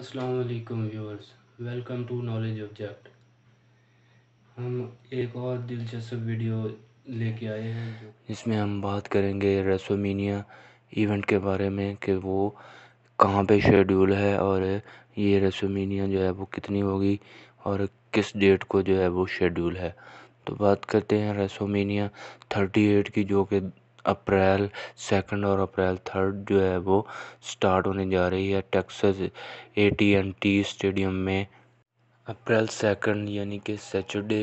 असलकुम viewers welcome to knowledge object हम एक और दिलचस्प वीडियो लेके आए हैं जिसमें हम बात करेंगे रेसोमीनिया इवेंट के बारे में कि वो कहाँ पे शेड्यूल है और ये रेसोमीनिया जो है वो कितनी होगी और किस डेट को जो है वो शेड्यूल है तो बात करते हैं रेसोमीनिया थर्टी एट की जो कि अप्रैल सेकंड और अप्रैल थर्ड जो है वो स्टार्ट होने जा रही है Texas A T and T stadium में अप्रैल सेकंड यानी कि सैटरडे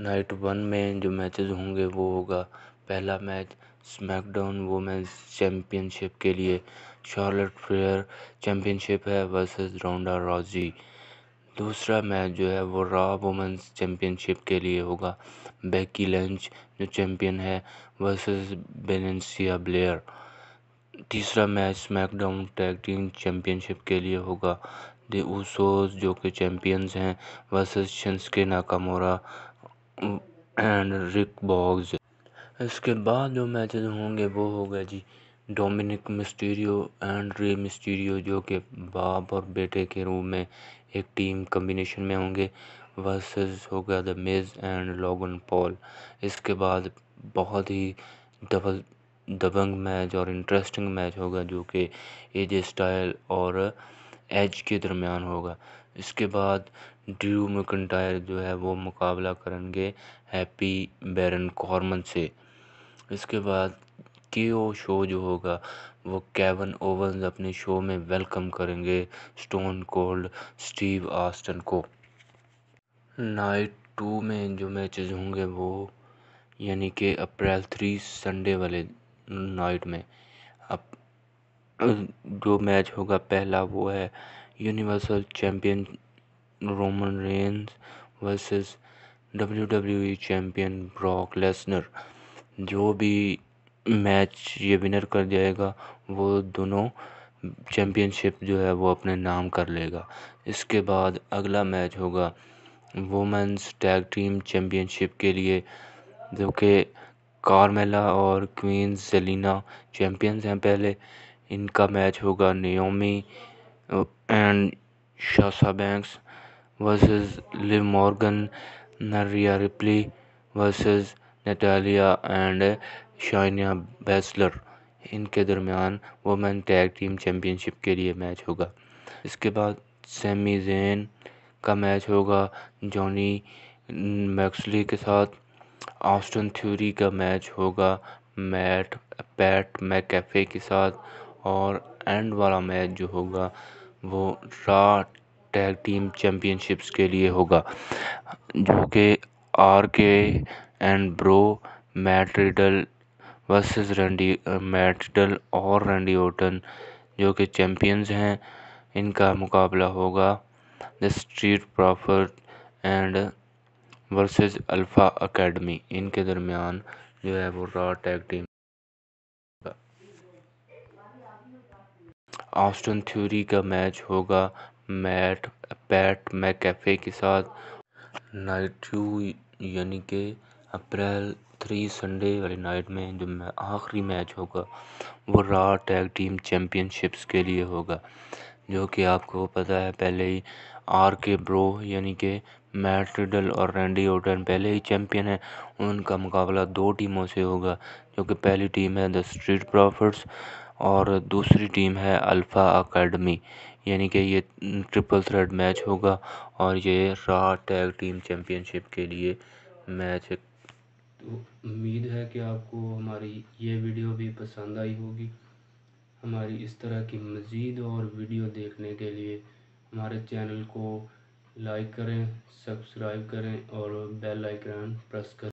नाइट वन में जो मैचेस होंगे वो होगा पहला मैच स्मैकडाउन वुमेंस चैम्पियनशिप के लिए शार्लेट फ्लेयर चैम्पियनशिप है वर्सेस राउंडा रॉजी दूसरा मैच जो है वो रॉ वुमेंस चैम्पियनशिप के लिए होगा बेकी लंच जो चैम्पियन है वर्सेस बेलेंसिया ब्लेयर तीसरा match SmackDown tag team championship के लिए होगा दे ऊसोस जो कि चैम्पियंस हैं versus Shinsuke Nakamura and Rick Boogs इसके बाद जो मैचेस होंगे वो होगा जी Dominik Mysterio and Rey Mysterio जो कि बाप और बेटे के रूप में एक टीम कम्बिनेशन में होंगे वर्सेस होगा द मेज एंड लॉगन पॉल इसके बाद बहुत ही डबल दबंग मैच और इंटरेस्टिंग मैच होगा जो कि एज स्टाइल और एज के दरमियान होगा इसके बाद ड्यू मकनटायर जो है वो मुकाबला करेंगे हैप्पी बैरन कॉर्मन से इसके बाद केओ शो जो होगा वो केवन ओवन अपने शो में वेलकम करेंगे स्टोन कोल्ड स्टीव आस्टन को नाइट टू में जो मैचेस होंगे वो यानी कि अप्रैल थ्री संडे वाले नाइट में अब जो मैच होगा पहला वो है universal champion Roman Reigns versus W W E champion Brock Lesnar जो भी मैच ये विनर कर जाएगा वो दोनों चैम्पियनशिप जो है वो अपने नाम कर लेगा इसके बाद अगला मैच होगा वुमेंस टैग टीम चैम्पियनशिप के लिए जो कि कार्मेला और क्वीन सेलिना चैम्पियंस हैं पहले इनका मैच होगा Naomi and Sasha Banks versus Liv Morgan Rhea Ripley versus Natalya and Shayna Baszler इनके दरमियान वुमेन टैग टीम चैम्पियनशिप के लिए मैच होगा इसके बाद सेमी जेन का मैच होगा जॉनी मैक्सली के साथ ऑस्टन थ्यूरी का मैच होगा मैट पैट मैकेफे के साथ और एंड वाला मैच जो होगा वो रा टैग टीम चैम्पियनशिप्स के लिए होगा जो कि R K and Bro Matt Riddle versus Randy मैटडल और रैंडी ओटन जो कि चैम्पियंस हैं इनका मुकाबला होगा the Street Profits and versus Alpha Academy इनके दरमियान जो है वो Raw tag team Austin Theory का मैच होगा मैट पैट मैकेफे के साथ नाइट यानी कि अप्रैल थ्री संडे वाली नाइट में जो मैं आखिरी मैच होगा वो रॉ टैग टीम चैम्पियनशिप्स के लिए होगा जो कि आपको पता है पहले ही आर के ब्रो यानी कि मैट रिडल और रैंडी ओटन पहले ही चैम्पियन है उनका मुकाबला दो टीमों से होगा जो कि पहली टीम है द स्ट्रीट प्रॉफिट्स और दूसरी टीम है अल्फ़ा अकेडमी यानी कि ये ट्रिपल थ्रेड मैच होगा और ये रॉ टैग टीम चैम्पियनशिप के लिए मैच तो उम्मीद है कि आपको हमारी ये वीडियो भी पसंद आई होगी हमारी इस तरह की मज़ीद और वीडियो देखने के लिए हमारे चैनल को लाइक करें सब्सक्राइब करें और बेल आइकन प्रेस करें